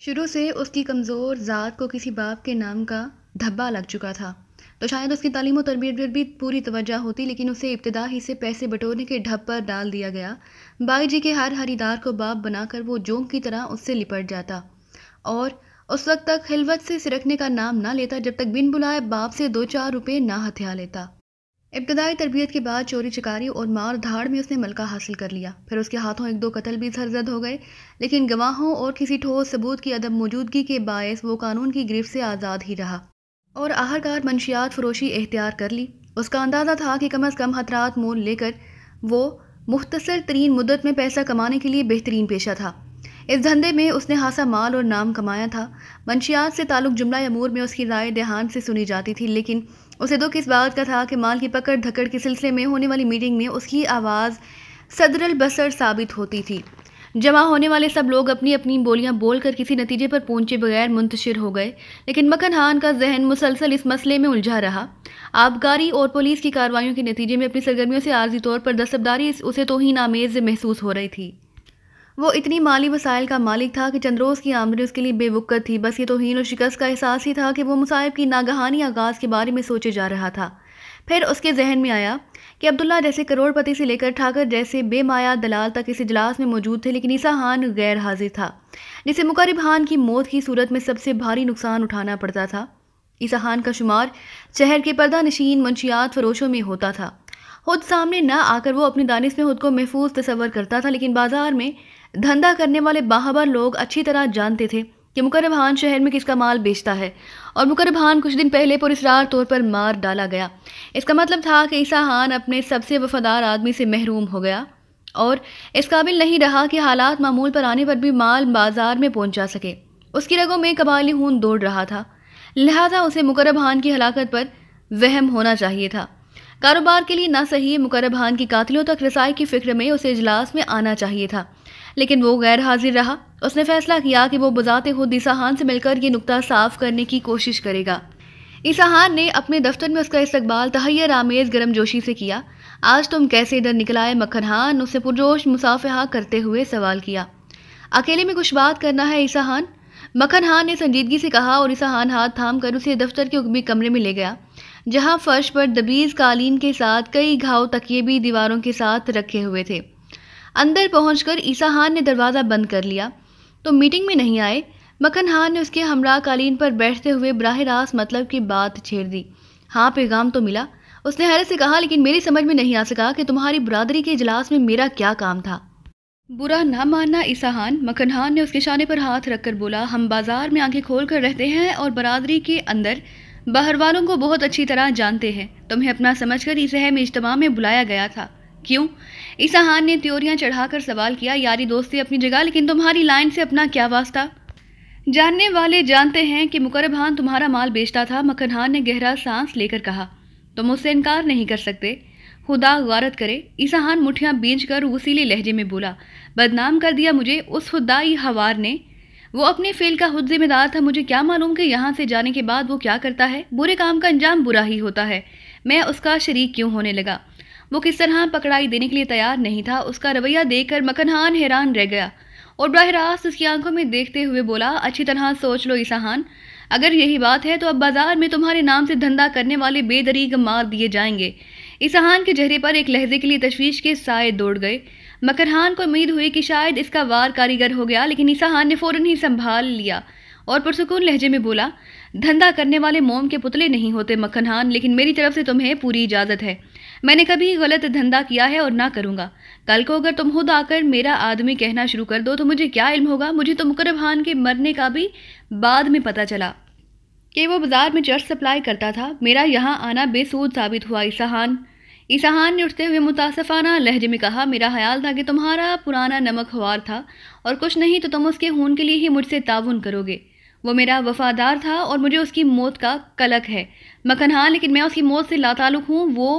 शुरू से उसकी कमज़ोर ज़ात को किसी बाप के नाम का धब्बा लग चुका था तो शायद उसकी तालीम और तरबियत पर भी पूरी तवज्जा होती लेकिन उसे इब्तदा ही से पैसे बटोरने के ढब पर डाल दिया गया बाई जी के हर हरीदार को बाप बनाकर वो जोंक की तरह उससे लिपट जाता और उस वक्त तक हिलवत से सिरकने का नाम ना लेता जब तक बिन बुलाए बाप से दो चार रुपये ना हथिया लेता इब्तदाई तरबियत के बाद चोरी चिकारी और मार धाड़ में उसने मलका हासिल कर लिया फिर उसके हाथों एक दो कत्ल भी सरजद हो गए लेकिन गवाहों और किसी ठोस सबूत की अदब मौजूदगी के बायस वो कानून की गिरफ्त से आज़ाद ही रहा और आहरकार मनशियात फरोशी एहतियार कर ली उसका अंदाज़ा था कि कम अज़ कम हतरात मोल लेकर वो मुख्तर तरीन मुदत में पैसा कमाने के लिए बेहतरीन पेशा था इस धंधे में उसने हासा माल और नाम कमाया था मनशियात से ताल्लुक़ जुमला अमूर में उसकी राय देहान से सुनी जाती थी लेकिन उसे दुख इस बात का था कि माल की पकड़ धकड़ के सिलसिले में होने वाली मीटिंग में उसकी आवाज़ सदरल बसर साबित होती थी जमा होने वाले सब लोग अपनी अपनी बोलियां बोलकर किसी नतीजे पर पहुंचे बगैर मुंतशिर हो गए लेकिन मकन खान का जहन मुसलसल इस मसले में उलझा रहा आबकारी और पुलिस की कार्रवाइयों के नतीजे में अपनी सरगर्मियों से आर्जी तौर पर दस्तबदारी उसे तो ही नामेज़ महसूस हो रही थी वो इतनी माली वसाइल का मालिक था कि चंद्रोज की आमदनी उसके लिए बेवक़त थी बस ये तोहन और शिकस्त का एहसास ही था कि वो मुसाहिब की नागहानी आगाज़ के बारे में सोचे जा रहा था फिर उसके जहन में आया कि अब्दुल्ला जैसे करोड़पति से लेकर ठाकर जैसे बेमाया दलाल तक इस इजलास में मौजूद थे लेकिन ईसा हान गैर हाजिर था जिसे मुकरब हान की मौत की सूरत में सबसे भारी नुकसान उठाना पड़ता था ईसा खान का शुमार शहर के पर्दा नशीन मनशियात फरोशों में होता था खुद सामने ना आकर वो अपनी दानिश में खुद को महफूज तस्वर करता था लेकिन बाजार में धंधा करने वाले बाहबर लोग अच्छी तरह जानते थे कि मुकरब खान शहर में किसका माल बेचता है और मुकरब खान कुछ दिन पहले पुरस्ार तौर पर मार डाला गया इसका मतलब था कि ईसा खान अपने सबसे वफादार आदमी से महरूम हो गया और इस काबिल नहीं रहा कि हालात मामूल पर आने पर भी माल बाजार में पहुंचा सके उसकी रगों में कबाली खून दौड़ रहा था लिहाजा उसे मुकरब की हलाकत पर वहम होना चाहिए था कारोबार के लिए ना सही मुकरब खान की कातिलों तक रसाई की फिक्र में उसे इजलास में आना चाहिए था लेकिन वो गैर हाजिर रहा उसने फैसला किया कि वो बुजाते खुद ईसाहान से मिलकर ये नुकता साफ करने की कोशिश करेगा ईसाहान ने अपने दफ्तर में उसका इस्तकबाल तहैर आमेज़ गर्मजोशी से किया आज तुम कैसे इधर निकलाए मक्खनहान उससे पुरजोश मुसाफहा करते हुए सवाल किया अकेले में कुछ बात करना है ईसाहान हान ने संजीदगी से कहा और ईसाहान हाथ थाम कर उसे दफ्तर के उगमी कमरे में ले गया जहां फर्श पर दबीज कालीन के साथ कई घाव तकिए भी दीवारों के साथ रखे हुए थे अंदर पहुंचकर ईसा खान ने दरवाज़ा बंद कर लिया तो मीटिंग में नहीं आए मखन खान ने उसके हमरा कालीन पर बैठते हुए ब्राह रास्त मतलब की बात छेड़ दी हाँ पैगाम तो मिला उसने हैरत से कहा लेकिन मेरी समझ में नहीं आ सका कि तुम्हारी बरदरी के इजलास में मेरा क्या काम था बुरा ना मानना ईसाहान मकनहान ने उसके शाने पर हाथ रखकर बोला हम बाजार में आंखें खोल कर रहते हैं और बरादरी के अंदर बाहर वालों को बहुत अच्छी तरह जानते हैं तुम्हें अपना समझ कर इस अहम इज्तम में बुलाया गया था क्यों ईसाहान ने त्योरियाँ चढ़ाकर सवाल किया यारी दोस्ती अपनी जगह लेकिन तुम्हारी लाइन से अपना क्या वास्ता जानने वाले जानते हैं कि मुकरब हान तुम्हारा माल बेचता था मक्खन हान ने गहरा सांस लेकर कहा तुम उससे इनकार नहीं कर सकते खुदा गारत करे ईसाहान मुठियाँ बीज कर वसीले लहजे में बोला बदनाम कर दिया मुझे उस खुदाई हवार ने वो अपने फेल का खुद जिम्मेदार था मुझे क्या मालूम कि यहाँ से जाने के बाद वो क्या करता है बुरे काम का अंजाम बुरा ही होता है मैं उसका शरीक क्यों होने लगा वो किस तरह पकड़ाई देने के लिए तैयार नहीं था उसका रवैया देखकर मकनहान हैरान रह गया और बरह रास्त उसकी आंखों में देखते हुए बोला अच्छी तरह सोच लो ईसाहान अगर यही बात है तो अब बाजार में तुम्हारे नाम से धंधा करने वाले बेदरीग मार दिए जाएंगे इसहान के चेहरे पर एक लहजे के लिए तशवीश के साए दौड़ गए मकरहान को उम्मीद हुई कि शायद इसका वार कारीगर हो गया लेकिन ईसाहान ने फ़ौरन ही संभाल लिया और पुरसकून लहजे में बोला धंधा करने वाले मोम के पुतले नहीं होते मक्खनहान लेकिन मेरी तरफ से तुम्हें पूरी इजाज़त है मैंने कभी गलत धंधा किया है और ना करूँगा कल को अगर तुम खुद आकर मेरा आदमी कहना शुरू कर दो तो मुझे क्या इल्म होगा मुझे तो मुकर खान के मरने का भी बाद में पता चला कि वो बाज़ार में चर्च सप्लाई करता था मेरा यहाँ आना बेसूद साबित हुआ ईसाहान ईसाहान ने उठते हुए मुतासफ़ाना लहजे में कहा मेरा ख्याल था कि तुम्हारा पुराना नमक हवार था और कुछ नहीं तो तुम उसके खून के लिए ही मुझसे ताउन करोगे वो मेरा वफ़ादार था और मुझे उसकी मौत का कलक है हाँ लेकिन मैं उसकी मौत से लातालुक हूँ वो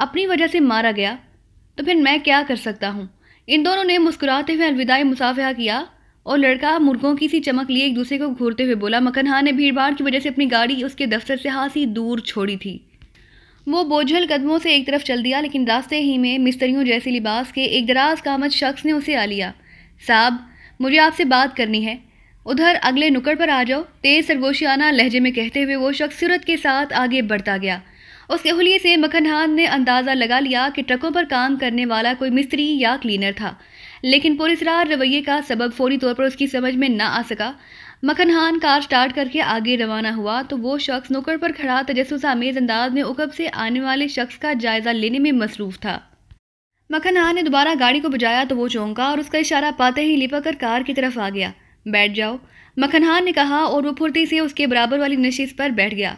अपनी वजह से मारा गया तो फिर मैं क्या कर सकता हूँ इन दोनों ने मुस्कुराते हुए अलविदाई मुसाफिया किया और लड़का मुर्गों की सी चमक लिए एक दूसरे को घूरते हुए बोला मकनहा ने भीड़भाड़ की वजह से अपनी गाड़ी उसके दफ्तर से हाँसी दूर छोड़ी थी वो बोझल कदमों से एक तरफ चल दिया लेकिन रास्ते ही में मिस्त्रियों जैसे लिबास के एक दराज कामत शख्स ने उसे आ लिया साहब मुझे आपसे बात करनी है उधर अगले नुकड़ पर आ जाओ तेज सरगोशियाना लहजे में कहते हुए वो सूरत के साथ आगे बढ़ता गया उसके कहलिए से मखनहान ने अंदाज़ा लगा लिया कि ट्रकों पर काम करने वाला कोई मिस्त्री या क्लीनर था लेकिन पुलिसरार रवैये का सबब फौरी तौर पर उसकी समझ में ना आ सका मखनहान कार स्टार्ट करके आगे रवाना हुआ तो वो शख्स नौकर पर खड़ा तजस्स आमेज अंदाज में उकब से आने वाले शख्स का जायज़ा लेने में मसरूफ था मखनहान ने दोबारा गाड़ी को बुझाया तो वो चौंका और उसका इशारा पाते ही लिपक कर कार की तरफ आ गया बैठ जाओ मखनहान ने कहा और वो फुर्ती से उसके बराबर वाली नशीस पर बैठ गया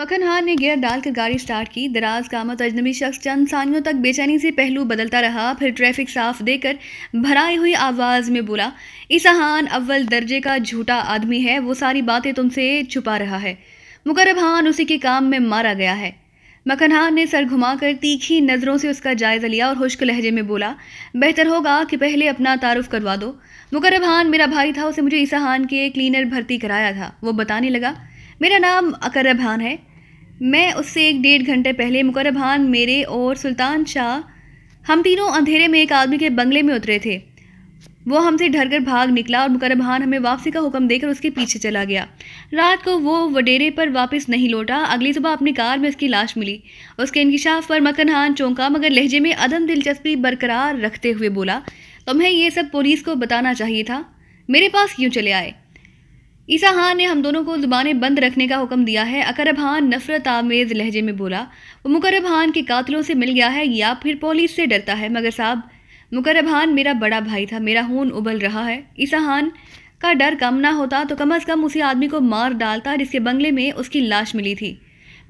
मखनहार ने गियर डालकर गाड़ी स्टार्ट की दराज कामत अजनबी शख्स चंद सानियों तक बेचैनी से पहलू बदलता रहा फिर ट्रैफिक साफ देकर भराई हुई आवाज़ में बोला इसहान अव्वल दर्जे का झूठा आदमी है वो सारी बातें तुमसे छुपा रहा है मुकरब उसी के काम में मारा गया है मखनहार ने सर घुमाकर तीखी नज़रों से उसका जायज़ा लिया और खुश्क लहजे में बोला बेहतर होगा कि पहले अपना तारुफ करवा दो मुकरब मेरा भाई था उसे मुझे ईसा के क्लीनर भर्ती कराया था वो बताने लगा मेरा नाम अकर भान है मैं उससे एक डेढ़ घंटे पहले मुकरब भान मेरे और सुल्तान शाह हम तीनों अंधेरे में एक आदमी के बंगले में उतरे थे वो हमसे ढर कर भाग निकला और मुकर भान हमें वापसी का हुक्म देकर उसके पीछे चला गया रात को वो वडेरे पर वापस नहीं लौटा अगली सुबह अपनी कार में उसकी लाश मिली उसके इंकशाफ पर मकन हान चौंका मगर लहजे में अदम दिलचस्पी बरकरार रखते हुए बोला तुम्हें तो ये सब पुलिस को बताना चाहिए था मेरे पास क्यों चले आए ईसा खान ने हम दोनों को जुबानें बंद रखने का हुक्म दिया है अकरब खान नफरत आमेज लहजे में बोला वो मुकरब खान के कातलों से मिल गया है या फिर पुलिस से डरता है मगर साहब मुकरब खान मेरा बड़ा भाई था मेरा खून उबल रहा है ईसा खान का डर कम ना होता तो कम अज़ कम उसी आदमी को मार डालता जिसके बंगले में उसकी लाश मिली थी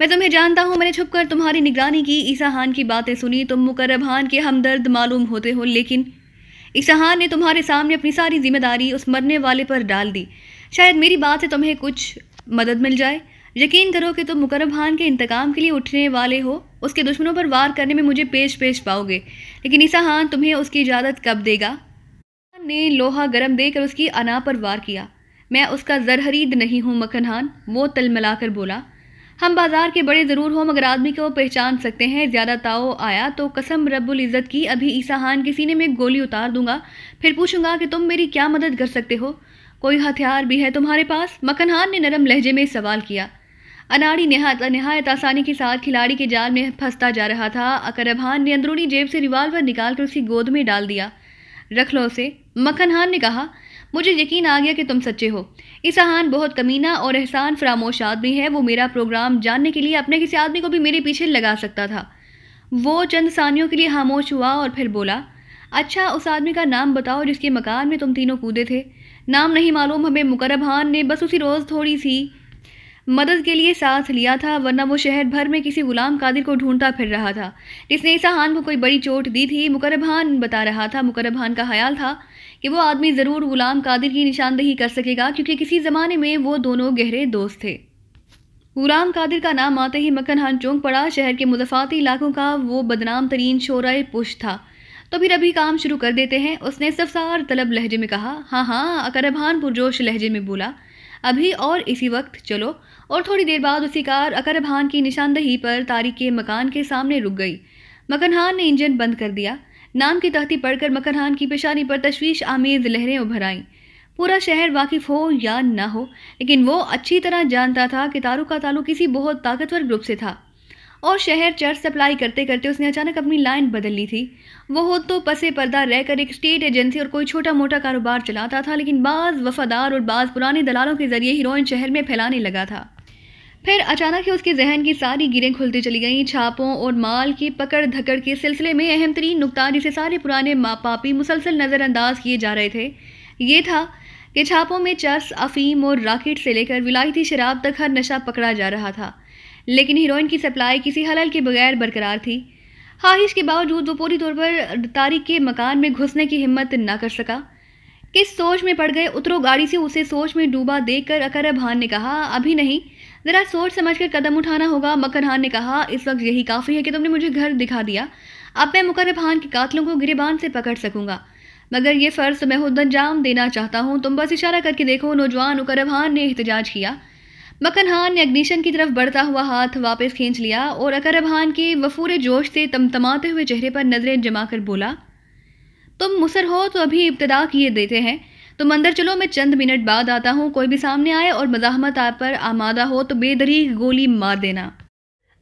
मैं तुम्हें जानता हूँ मैंने छुप तुम्हारी निगरानी की ईसा खान की बातें सुनी तुम तो मुकरब खान के हमदर्द मालूम होते हो लेकिन ईसा खान ने तुम्हारे सामने अपनी सारी जिम्मेदारी उस मरने वाले पर डाल दी शायद मेरी बात से तुम्हें कुछ मदद मिल जाए यकीन करो कि तुम मुकरम खान के इंतकाम के लिए उठने वाले हो उसके दुश्मनों पर वार करने में मुझे पेश पेश पाओगे लेकिन ईसा खान तुम्हें उसकी इजाज़त कब देगा ने लोहा गर्म देकर उसकी अना पर वार किया मैं उसका जरहरीद नहीं हूँ मखन खान वो तिलमिला कर बोला हम बाजार के बड़े ज़रूर हों मगर आदमी को पहचान सकते हैं ज़्यादा ताओ आया तो कसम रब्बुल इज़्ज़त की अभी ईसा खान के सीने में गोली उतार दूंगा फिर पूछूंगा कि तुम मेरी क्या मदद कर सकते हो कोई हथियार भी है तुम्हारे पास मकनहान ने नरम लहजे में सवाल किया अनाड़ी नहायत नहायत आसानी के साथ खिलाड़ी के जाल में फंसता जा रहा था अकरबहान ने अंदरूनी जेब से रिवाल्वर निकालकर उसकी गोद में डाल दिया रख लो उसे मखनहान ने कहा मुझे यकीन आ गया कि तुम सच्चे हो आहान बहुत कमीना और एहसान फरामोश आदमी है वो मेरा प्रोग्राम जानने के लिए अपने किसी आदमी को भी मेरे पीछे लगा सकता था वो चंद सानियों के लिए खामोश हुआ और फिर बोला अच्छा उस आदमी का नाम बताओ जिसके मकान में तुम तीनों कूदे थे नाम नहीं मालूम हमें मुकरबान ने बस उसी रोज़ थोड़ी सी मदद के लिए साथ लिया था वरना वो शहर भर में किसी गुलाम कादिर को ढूंढता फिर रहा था जिसने ईसा खान को कोई बड़ी चोट दी थी मुकरबान बता रहा था मुकरबान का ख्याल था कि वो आदमी ज़रूर गुलाम कादिर की निशानदेही कर सकेगा क्योंकि किसी ज़माने में वो दोनों गहरे दोस्त थे गुलाम कादिर का नाम आते ही मक्खन खान चौंक पड़ा शहर के मुदफाती इलाकों का वो बदनाम तरीन शोरा पुश था तो फिर अभी काम शुरू कर देते हैं उसने सफसार तलब लहजे में कहा हाँ हाँ अकरभान पुरजोश लहजे में बोला अभी और इसी वक्त चलो और थोड़ी देर बाद उसी कार अकरभान की निशानदही पर तारिक के मकान के सामने रुक गई मकनहान ने इंजन बंद कर दिया नाम की तहती पढ़कर मकनहान की पेशानी पर तशवीश आमेज लहरें उभर आईं पूरा शहर वाकिफ हो या ना हो लेकिन वो अच्छी तरह जानता था कि तारू का तालु किसी बहुत ताकतवर ग्रुप से था और शहर चर्च सप्लाई करते करते उसने अचानक अपनी लाइन बदल ली थी वो हो तो पसे पर्दा रहकर एक स्टेट एजेंसी और कोई छोटा मोटा कारोबार चलाता था लेकिन बाज़ वफादार और बाज़ पुराने दलालों के ज़रिए हीरोइन शहर में फैलाने लगा था फिर अचानक ही उसके जहन की सारी गिरें खुलती चली गईं छापों और माल की पकड़ धकड़ के सिलसिले में अहम तरीन नुकता जिसे सारे पुराने मापापी मुसलसल नज़रअंदाज किए जा रहे थे ये था कि छापों में चर्स अफीम और राकेट से लेकर विलायती शराब तक हर नशा पकड़ा जा रहा था लेकिन हीरोइन की सप्लाई किसी हलल के बगैर बरकरार थी ख्वाहिश के बावजूद वो पूरी तौर पर तारिक के मकान में घुसने की हिम्मत ना कर सका किस सोच में पड़ गए उतरो गाड़ी से उसे सोच में डूबा देख कर अकरब हान ने कहा अभी नहीं ज़रा सोच समझ कर कदम उठाना होगा मकर हान ने कहा इस वक्त यही काफ़ी है कि तुमने मुझे घर दिखा दिया अब मैं मुकरब हान के कातलों को गिरेबान से पकड़ सकूंगा मगर ये फ़र्ज तो मैं खुद अंजाम देना चाहता हूँ तुम बस इशारा करके देखो नौजवान मुकरब हान ने एहतजाज किया हान ने अग्निशन की तरफ बढ़ता हुआ हाथ वापस खींच लिया और अकरबहान के वफूर जोश से तमतमाते हुए चेहरे पर नज़रें जमा कर बोला तुम मुसर हो तो अभी इब्तदा किए देते हैं तुम अंदर चलो मैं चंद मिनट बाद आता हूँ कोई भी सामने आए और मजाहमत आप पर आमादा हो तो बेदरी गोली मार देना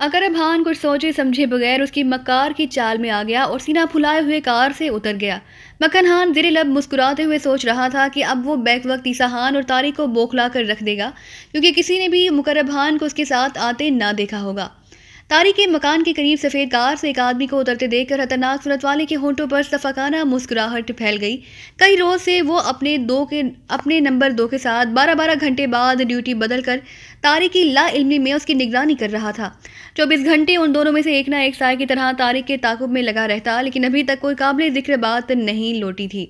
अकरब खान कुछ सोचे समझे बगैर उसकी मकार की चाल में आ गया और सीना फुलाए हुए कार से उतर गया मकन खान जिर लब मुस्कुराते हुए सोच रहा था कि अब वो बैक वक्त ईसा खान और तारिक को बौखला कर रख देगा क्योंकि किसी ने भी मुकरब खान को उसके साथ आते ना देखा होगा तारी के मकान के करीब सफ़ेद कार से एक आदमी को उतरते देखकर खतरनाक सूरत वाले के होंठों पर सफाकाना मुस्कुराहट फैल गई कई रोज़ से वो अपने दो के अपने नंबर दो के साथ बारह बारह घंटे बाद ड्यूटी बदल कर तारी की ला इलमी में उसकी निगरानी कर रहा था चौबीस घंटे उन दोनों में से एक ना एक साय की तरह तारिक के ताकुब में लगा रहता लेकिन अभी तक कोई काबिल जिक्र बात नहीं लौटी थी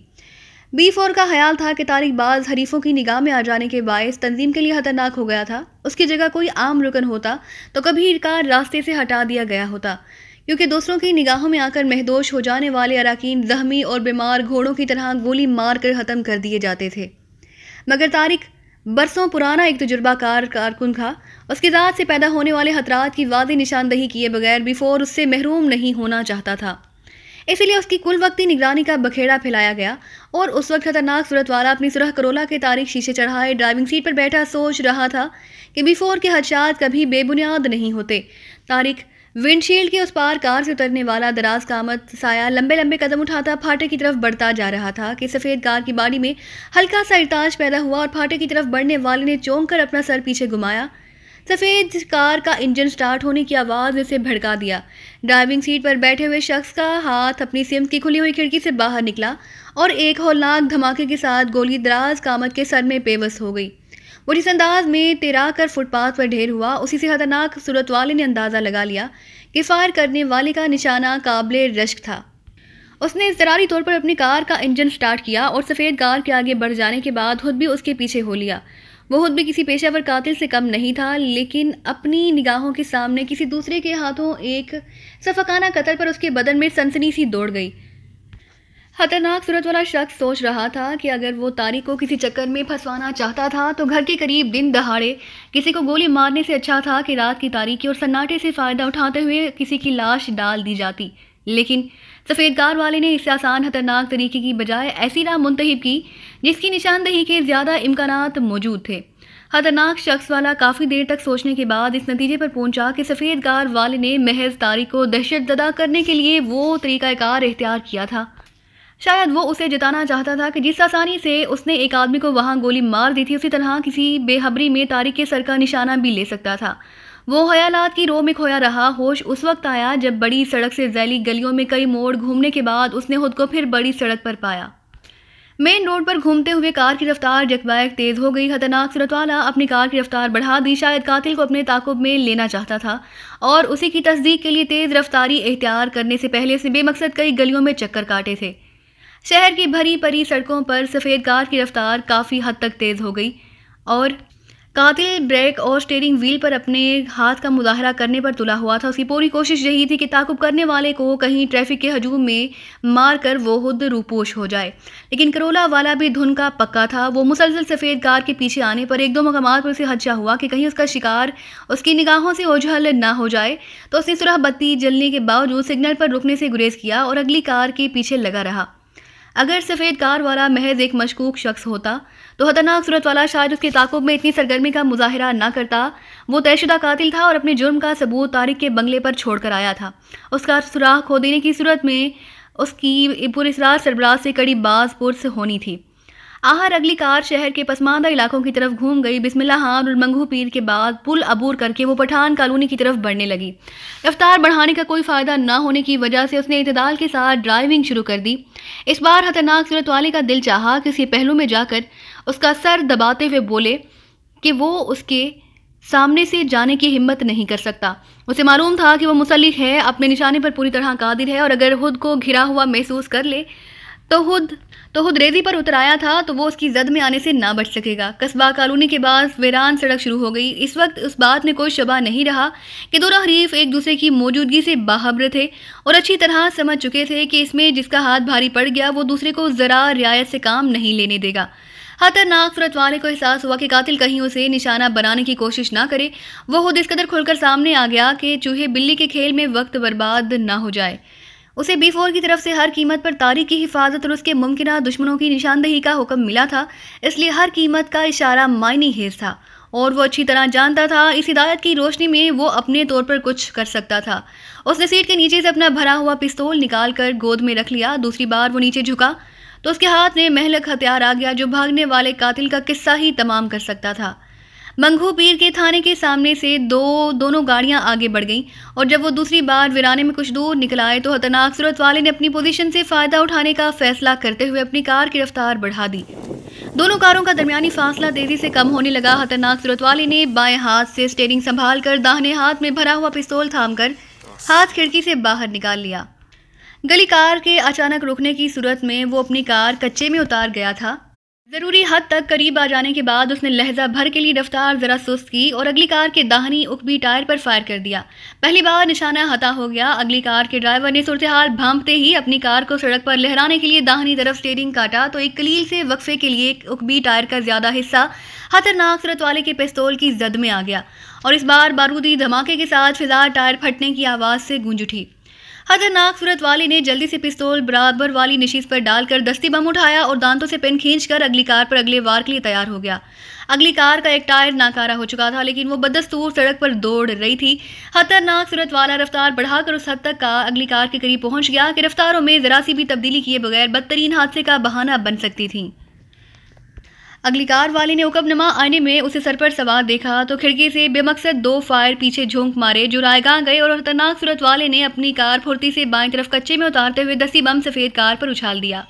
बी फोर का ख्याल था कि तारिक बाज़ हरीफों की निगाह में आ जाने के बायस तंजीम के लिए खतरनाक हो गया था उसकी जगह कोई आम रुकन होता तो कभी का रास्ते से हटा दिया गया होता क्योंकि दूसरों की निगाहों में आकर महदोश हो जाने वाले अरकान जहमी और बीमार घोड़ों की तरह गोली मार कर ख़त्म कर दिए जाते थे मगर तारिक बरसों पुराना एक तजुर्बाकार कारकुन था उसके ज़ात से पैदा होने वाले खतरात की वाज निशानदही किए बगैर बिफोर उससे महरूम नहीं होना चाहता था इसलिए उसकी कुल वक्ती निगरानी का बखेड़ा फैलाया गया और उस वक्त खतरनाक सूरत वाला अपनी सुरह करोला के तारीख शीशे चढ़ाए ड्राइविंग सीट पर बैठा सोच रहा था कि बिफोर के हदशात कभी बेबुनियाद नहीं होते तारीख विंडशील्ड के उस पार कार से उतरने वाला दराज का आमद साया लंबे लंबे कदम उठाता फाटे की तरफ बढ़ता जा रहा था कि सफ़ेद कार की बाड़ी में हल्का सा इरताज पैदा हुआ और फाटे की तरफ बढ़ने वाले ने चौंक कर अपना सर पीछे घुमाया सफ़ेद कार का इंजन स्टार्ट होने की आवाज़ इसे भड़का दिया ड्राइविंग सीट पर बैठे हुए शख्स का हाथ अपनी सिम की खुली हुई खिड़की से बाहर निकला और एक होलनाक धमाके के साथ गोली दराज कामत के सर में बेबस हो गई वो जिस अंदाज में तिरा कर फुटपाथ पर ढेर हुआ उसी से खतरनाक सूरत वाले ने अंदाज़ा लगा लिया कि फायर करने वाले का निशाना काबिल रश्क था उसने इसरारी तौर पर अपनी कार का इंजन स्टार्ट किया और सफ़ेद कार के आगे बढ़ जाने के बाद खुद भी उसके पीछे हो लिया वो खुद भी किसी पेशावर कातिल से कम नहीं था लेकिन अपनी निगाहों के सामने किसी दूसरे के हाथों एक सफकाना कत्ल पर उसके बदन में सनसनी सी दौड़ गई खतरनाक सूरत वाला शख्स सोच रहा था कि अगर वो तारी को किसी चक्कर में फंसवाना चाहता था तो घर के करीब दिन दहाड़े किसी को गोली मारने से अच्छा था कि रात की तारीखी और सन्नाटे से फ़ायदा उठाते हुए किसी की लाश डाल दी जाती लेकिन सफ़ेद कार वाले ने इसे आसान खतरनाक तरीके की बजाय ऐसी राह मुंतब की जिसकी निशानदही के ज़्यादा इम्कान मौजूद थे खतरनाक शख्स वाला काफ़ी देर तक सोचने के बाद इस नतीजे पर पहुंचा कि सफ़ेद कार वाले ने महज तारीख को दहशत ददा करने के लिए वो तरीक़ाकार इख्तियार किया था शायद वो उसे जताना चाहता था कि जिस आसानी से उसने एक आदमी को वहाँ गोली मार दी थी उसी तरह किसी बेहबरी में तारीख के सर का निशाना भी ले सकता था वो ख्यालात की रो में खोया रहा होश उस वक्त आया जब बड़ी सड़क से जैली गलियों में कई मोड़ घूमने के बाद उसने खुद को फिर बड़ी सड़क पर पाया मेन रोड पर घूमते हुए कार की रफ्तार जकबैक तेज़ हो गई खतरनाक सूरतवाला अपनी कार की रफ्तार बढ़ा दी शायद कातिल को अपने ताकुब में लेना चाहता था और उसी की तस्दीक के लिए तेज़ रफ्तारी एहतियार करने से पहले उसने बेमकसद कई गलियों में चक्कर काटे थे शहर की भरी परी सड़कों पर सफ़ेद कार की रफ्तार काफ़ी हद तक तेज़ हो गई और कातिल ब्रेक और स्टेयरिंग व्हील पर अपने हाथ का मुजाहरा करने पर तुला हुआ था उसकी पूरी कोशिश यही थी कि ताकुब करने वाले को कहीं ट्रैफिक के हजूम में मार कर वो खुद रूपोश हो जाए लेकिन करोला वाला भी धुन का पक्का था वो मुसलसल सफ़ेद कार के पीछे आने पर एक दो मकाम पर उसे हदशा हुआ कि कहीं उसका शिकार उसकी निगाहों से ओझल ना हो जाए तो उसने सुरह बत्ती जलने के बावजूद सिग्नल पर रुकने से गुरेज किया और अगली कार के पीछे लगा रहा अगर सफ़ेद कार वाला महज एक मशकूक शख्स होता तो खतरनाक सूरत वाला शायद उसके ताकुब में इतनी सरगर्मी का मुजाहरा ना करता वो तयशुदा कातिल था और अपने जुर्म का सबूत तारिक के बंगले पर छोड़ कर आया था उसका सुराख खो देने की सूरत में उसकी पुलिस सरबराज से कड़ी बाज पुरस होनी थी आहर अगली कार शहर के पसमानदा इलाकों की तरफ घूम गई बिस्मिल्ला खान और मंगू पीर के बाद पुल अबूर करके वो पठान कॉलोनी की तरफ बढ़ने लगी रफ्तार बढ़ाने का कोई फ़ायदा ना होने की वजह से उसने इतदाल के साथ ड्राइविंग शुरू कर दी इस बार खतरनाक सूरत वाले का दिल चाहा किसी पहलू में जाकर उसका सर दबाते हुए बोले कि वो उसके सामने से जाने की हिम्मत नहीं कर सकता उसे मालूम था कि वो मुसलिक है अपने निशाने पर पूरी तरह कादिर है और अगर खुद को घिरा हुआ महसूस कर ले तो खुद तो हुदरेजी पर उतराया था तो वो उसकी जद में आने से ना बच सकेगा कस्बा कॉलोनी के बाद वीरान सड़क शुरू हो गई इस वक्त उस बात में कोई शबा नहीं रहा कि दोनों हरीफ एक दूसरे की मौजूदगी से बाहब्र थे और अच्छी तरह समझ चुके थे कि इसमें जिसका हाथ भारी पड़ गया वो दूसरे को ज़रा रियायत से काम नहीं लेने देगा खतरनाक सूरत वाले को एहसास हुआ कि कातिल कहीं उसे निशाना बनाने की कोशिश ना करे वो खुद इस कदर खुलकर सामने आ गया कि चूहे बिल्ली के खेल में वक्त बर्बाद ना हो जाए उसे बी फोर की तरफ से हर कीमत पर तारीख की हिफाजत और उसके मुमकिन दुश्मनों की निशानदेही का हुक्म मिला था इसलिए हर कीमत का इशारा मायने हेज था और वो अच्छी तरह जानता था इस हिदायत की रोशनी में वो अपने तौर पर कुछ कर सकता था उसने सीट के नीचे से अपना भरा हुआ पिस्तौल निकाल कर गोद में रख लिया दूसरी बार वो नीचे झुका तो उसके हाथ में महलक हथियार आ गया जो भागने वाले कातिल का किस्सा ही तमाम कर सकता था मंगू पीर के थाने के सामने से दो दोनों गाड़ियां आगे बढ़ गईं और जब वो दूसरी बार वीराने में कुछ दूर निकल आए तो खतरनाक सूरत वाले ने अपनी पोजीशन से फ़ायदा उठाने का फैसला करते हुए अपनी कार की रफ्तार बढ़ा दी दोनों कारों का दरमियानी फासला तेजी से कम होने लगा खतरनाक सूरत वाले ने बाएं हाथ से स्टेयरिंग संभाल कर दाहिने हाथ में भरा हुआ पिस्तौल थाम कर हाथ खिड़की से बाहर निकाल लिया गली कार के अचानक रुकने की सूरत में वो अपनी कार कच्चे में उतार गया था ज़रूरी हद तक करीब आ जाने के बाद उसने लहजा भर के लिए रफ्तार ज़रा सुस्त की और अगली कार के दाहनी उकबी टायर पर फायर कर दिया पहली बार निशाना हता हो गया अगली कार के ड्राइवर ने सूरत हाल भांपते ही अपनी कार को सड़क पर लहराने के लिए दाहनी तरफ स्टेयरिंग काटा तो एक कलील से वक्फे के लिए उकबी टायर का ज़्यादा हिस्सा खतरनाक सूरत वाले के पिस्तौल की जद में आ गया और इस बार बारूदी धमाके के साथ फिजा टायर फटने की आवाज़ से गूंज उठी खतरनाक सूरत वाली ने जल्दी से पिस्तौल बराबर वाली नशीज पर डालकर दस्ती बम उठाया और दांतों से पेन कर अगली कार पर अगले वार के लिए तैयार हो गया अगली कार का एक टायर नाकारा हो चुका था लेकिन वो बदस्तूर सड़क पर दौड़ रही थी खतरनाक सूरत वाला रफ्तार बढ़ाकर उस हद तक का अगली कार के करीब पहुंच गया कि रफ्तारों में जरा सी भी तब्दीली किए बगैर बदतरीन हादसे का बहाना बन सकती थी अगली कार वाले ने हुक्मनमा आने में उसे सर पर सवार देखा तो खिड़की से बेमकसद दो फायर पीछे झोंक मारे जो रायगा गए और खतरनाक सूरत वाले ने अपनी कार फुर्ती से बाएं तरफ कच्चे में उतारते हुए दसी बम सफेद कार पर उछाल दिया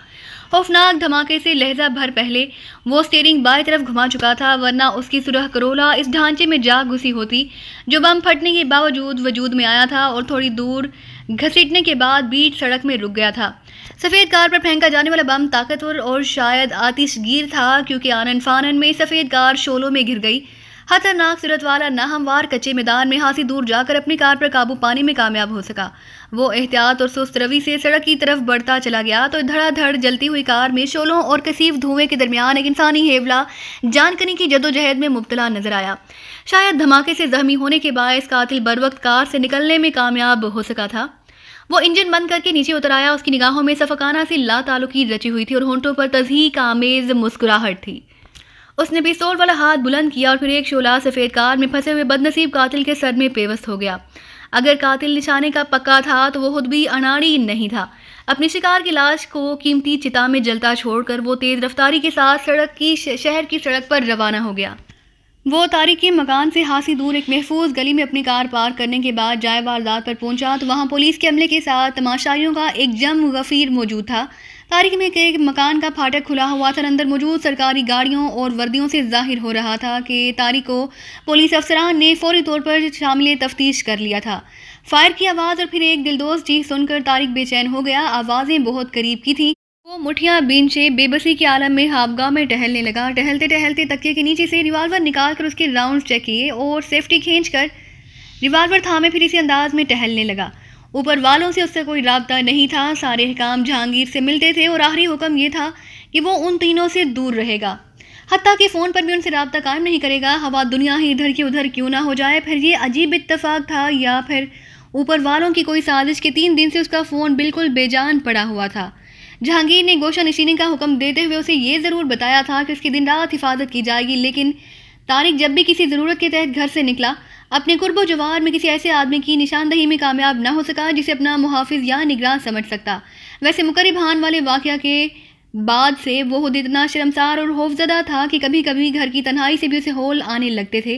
खौफनाक धमाके से लहजा भर पहले वो स्टेयरिंग बाई तरफ घुमा चुका था वरना उसकी सुरह करोला इस ढांचे में जा घुसी होती जो बम फटने के बावजूद वजूद में आया था और थोड़ी दूर घसीटने के बाद बीच सड़क में रुक गया था सफ़ेद कार पर फेंका जाने वाला बम ताकतवर और शायद आतिशगीर था क्योंकि आनन फानन में सफ़ेद कार शोलों में घिर गई खतरनाक सूरत वाला नाहमवार कच्चे मैदान में हाथी दूर जाकर अपनी कार पर काबू पाने में कामयाब हो सका वो एहतियात और सुस्त रवि से सड़क की तरफ बढ़ता चला गया तो धड़ाधड़ जलती हुई कार में शोलों और कसीफ धुएं के दरमियान एक इंसानी हेवला जानकनी की जदोजहद में मुबतला नजर आया शायद धमाके से जख्मी होने के बायस कातिल बर वक्त कार से निकलने में कामयाब हो सका था वो इंजन बंद करके नीचे उतर आया उसकी निगाहों में सफकाना सी ला तालुकी रची हुई थी और होंठों पर तजी का आमेज मुस्कुराहट थी उसने पिस्तौल वाला हाथ बुलंद किया और फिर एक शोला सफ़ेद कार में फंसे हुए बदनसीब कातिल के सर में पेवस्त हो गया अगर कातिल निशाने का पक्का था तो वो खुद भी अनाड़ी नहीं था अपने शिकार की लाश को कीमती चिता में जलता छोड़कर वो तेज़ रफ्तारी के साथ सड़क की शहर की सड़क पर रवाना हो गया वो तारीखी मकान से हासी दूर एक महफूज गली में अपनी कार पार करने के बाद जाए वारदात पर पहुंचा तो वहां पुलिस के अमले के साथ तमाशाइयों का एक जम गफीर मौजूद था तारीख में एक मकान का फाटक खुला हुआ था अंदर मौजूद सरकारी गाड़ियों और वर्दियों से जाहिर हो रहा था कि तारीख को पुलिस अफसरान ने फौरी तौर पर शामिल तफ्तीश कर लिया था फायर की आवाज़ और फिर एक दिलदोस्त चीख सुनकर तारिक बेचैन हो गया आवाज़ें बहुत करीब की थी वो मुठिया बीनचे बेबसी के आलम में हाफगा में टहलने लगा टहलते टहलते तकिए के नीचे से रिवाल्वर निकाल कर उसके राउंड चेक किए और सेफ्टी खींच कर रिवाल्वर थामे फिर इसी अंदाज में टहलने लगा ऊपर वालों से उससे कोई रबता नहीं था सारे काम जहांगीर से मिलते थे और आखिरी हुक्म ये था कि वो उन तीनों से दूर रहेगा हती कि फ़ोन पर भी उनसे रबता कायम नहीं करेगा हवा दुनिया ही इधर की उधर क्यों ना हो जाए फिर ये अजीब इतफाक़ था या फिर ऊपर वालों की कोई साजिश के तीन दिन से उसका फ़ोन बिल्कुल बेजान पड़ा हुआ था जहांगीर ने गोशा नशीनी का हुक्म देते हुए उसे ये ज़रूर बताया था कि उसकी दिन रात हिफाजत की जाएगी लेकिन तारिक जब भी किसी ज़रूरत के तहत घर से निकला अपने कुर्ब जवार में किसी ऐसे आदमी की निशानदही में कामयाब ना हो सका जिसे अपना मुहाफ़ या निगरान समझ सकता वैसे मुकर हान वाले वाक़ के बाद से वो खुद इतना शर्मसार और खौफजदा था कि कभी कभी घर की तन्हाई से भी उसे होल आने लगते थे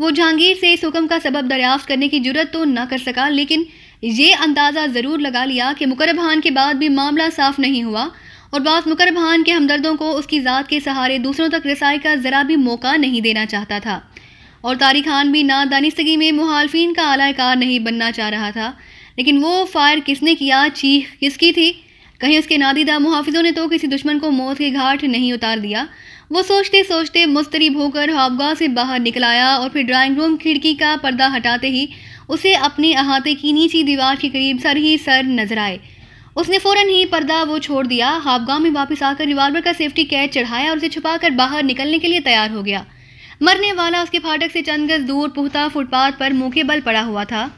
वो जहांगीर से इस हुक्म का सबब दरियाफ्त करने की जरूरत तो ना कर सका लेकिन ये अंदाज़ा ज़रूर लगा लिया कि मुकरब हान के बाद भी मामला साफ नहीं हुआ और बाद मुकरब हान के हमदर्दों को उसकी ज़ात के सहारे दूसरों तक रसाई का ज़रा भी मौका नहीं देना चाहता था और तारी खान भी ना दानिस्तगी में मुहालफिन का आलाकार नहीं बनना चाह रहा था लेकिन वो फायर किसने किया चीख किसकी थी कहीं उसके नादीदा मुहाफिजों ने तो किसी दुश्मन को मौत के घाट नहीं उतार दिया वो सोचते सोचते मुस्तरब होकर हौबगाह से बाहर निकल आया और फिर ड्राइंग रूम खिड़की का पर्दा हटाते ही उसे अपने अहाते की नीची दीवार के करीब सर ही सर नजर आए उसने फ़ौरन ही पर्दा वो छोड़ दिया हाबगाह में वापस आकर रिवाल्वर का सेफ्टी कैच चढ़ाया और उसे छुपाकर बाहर निकलने के लिए तैयार हो गया मरने वाला उसके फाटक से चंद गज दूर पुहता फुटपाथ पर मौके बल पड़ा हुआ था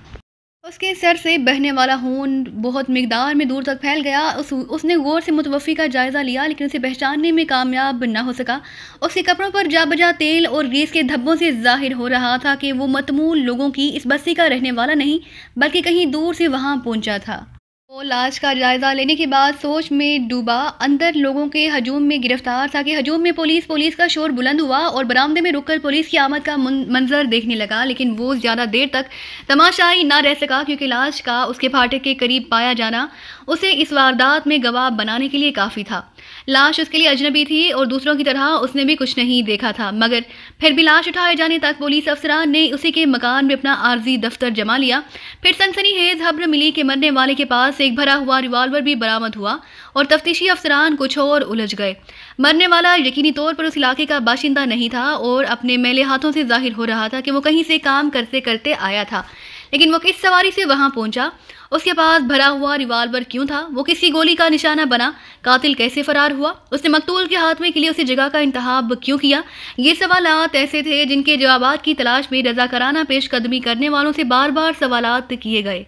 उसके सर से बहने वाला खून बहुत मकदार में दूर तक फैल गया उस उसने गौर से मुतवफ़ी का जायज़ा लिया लेकिन उसे पहचानने में कामयाब ना हो सका उसके कपड़ों पर जा बजा तेल और गैस के धब्बों से जाहिर हो रहा था कि वो मतमूल लोगों की इस बस्ती का रहने वाला नहीं बल्कि कहीं दूर से वहाँ पहुँचा था और लाश का जायजा लेने के बाद सोच में डूबा अंदर लोगों के हजूम में गिरफ्तार था कि हजूम में पुलिस पुलिस का शोर बुलंद हुआ और बरामदे में रुककर पुलिस की आमद का मंजर देखने लगा लेकिन वो ज़्यादा देर तक तमाशाई ना रह सका क्योंकि लाश का उसके फाटक के करीब पाया जाना उसे इस वारदात में गवाह बनाने के लिए काफ़ी था लाश उसके लिए अजनबी थी और दूसरों की तरह उसने भी कुछ नहीं देखा था मगर फिर भी लाश उठाए जाने तक पुलिस अफसरान ने उसी के मकान में अपना आर्जी दफ्तर जमा लिया फिर सनसनी हेज हब्र मिली कि मरने वाले के पास एक भरा हुआ रिवॉल्वर भी बरामद हुआ और तफ्तीशी अफसरान कुछ और उलझ गए मरने वाला यकीनी तौर पर उस इलाके का बाशिंदा नहीं था और अपने मेले हाथों से जाहिर हो रहा था कि वो कहीं से काम करते करते आया था लेकिन वो किस सवारी से वहां पहुंचा उसके पास भरा हुआ रिवाल्वर क्यों था वो किसी गोली का निशाना बना कातिल कैसे फरार हुआ उसने मकतूल के हाथ में के लिए उसी जगह का इंतहाब क्यों किया ये सवाल ऐसे थे जिनके जवाब की तलाश में रजाकराना पेशकदमी करने वालों से बार बार सवाल किए गए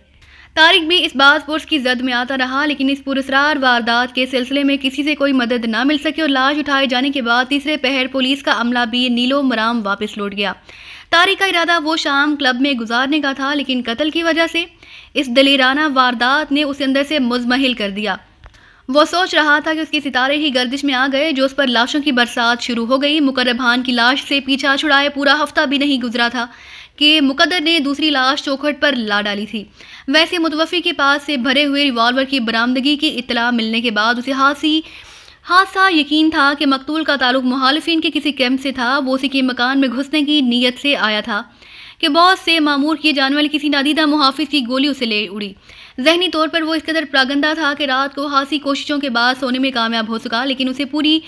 तारिक भी इस बात पुर्स की जद में आता रहा लेकिन इस पुरस्ार वारदात के सिलसिले में किसी से कोई मदद ना मिल सकी और लाश उठाए जाने के बाद तीसरे पहर पुलिस का अमला भी नीलो मराम वापस लौट गया तारी का इरादा वो शाम क्लब में गुजारने का था लेकिन कत्ल की वजह से इस दलेराना वारदात ने उसे अंदर से मुजमहिल कर दिया वो सोच रहा था कि उसके सितारे ही गर्दिश में आ गए जो उस पर लाशों की बरसात शुरू हो गई मुकर्र भान की लाश से पीछा छुड़ाए पूरा हफ्ता भी नहीं गुजरा था कि मुकदर ने दूसरी लाश चौखट पर ला डाली थी वैसे मुतवफ़ी के पास से भरे हुए रिवॉल्वर की बरामदगी की इतला मिलने के बाद उसे हाथी हादसा यकीन था कि मकतूल का ताल्लुक मुहालफिन के किसी कैंप से था वो उसी के मकान में घुसने की नीयत से आया था कि बॉस से मामूर किए जाने वाली किसी नादीदा मुहाफिज की गोली उसे ले उड़ी जहनी तौर पर वो इस कदर प्रागंदा था कि रात को हासी कोशिशों के बाद सोने में कामयाब हो सका लेकिन उसे पूरी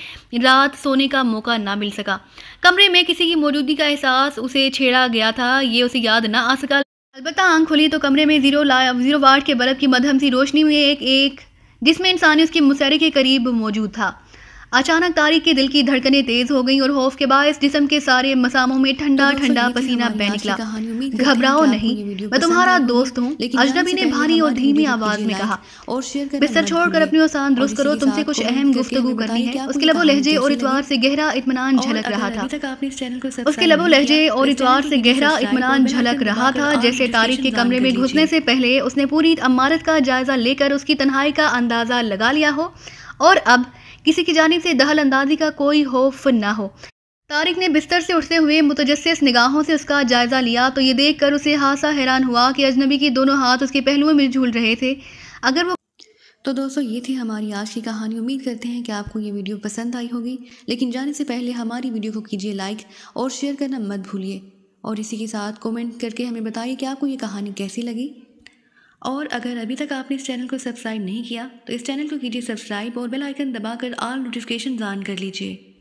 रात सोने का मौका ना मिल सका कमरे में किसी की मौजूदगी का एहसास उसे छेड़ा गया था ये उसे याद ना आ सका अलबत्त आंख खुली तो कमरे में जीरो जीरो वाट के बल्ब की मधम सी रोशनी में एक एक जिसमें इंसान उसके मुशहरे के करीब मौजूद था अचानक तारिक के दिल की धड़कनें तेज हो गईं और खौफ के बायस जिसम के सारे मसामों में ठंडा तो ठंडा पसीना बह निकला घबराओ नहीं मैं तुम्हारा दोस्त हूँ अजनबी ने भारी और धीमी आवाज में कहा और बिस्तर छोड़कर अपनी औसान दुरुस्त करो तुमसे कुछ अहम गुफ्तु करनी है उसके लबो लहजे और तो इतवार से गहरा इतमान झलक रहा था उसके लबो लहजे और इतवार से गहरा इतमान झलक रहा था जैसे तारिक के कमरे में घुसने से पहले उसने पूरी इमारत का जायजा लेकर उसकी तन्हाई का अंदाजा लगा लिया हो और अब किसी की जानब से दहल अंदाजी का कोई खौफ ना हो तारिक ने बिस्तर से उठते हुए मुतजस निगाहों से उसका जायज़ा लिया तो ये देख कर उसे हादसा हैरान हुआ कि अजनबी के दोनों हाथ उसके पहलुओं में झूल रहे थे अगर वो तो दोस्तों ये थी हमारी आज की कहानी उम्मीद करते हैं कि आपको ये वीडियो पसंद आई होगी लेकिन जाने से पहले हमारी वीडियो को कीजिए लाइक और शेयर करना मत भूलिए और इसी के साथ कमेंट करके हमें बताइए कि आपको ये कहानी कैसी लगी और अगर अभी तक आपने इस चैनल को सब्सक्राइब नहीं किया तो इस चैनल को कीजिए सब्सक्राइब और बेल आइकन दबाकर ऑल नोटिफिकेशन ऑन कर लीजिए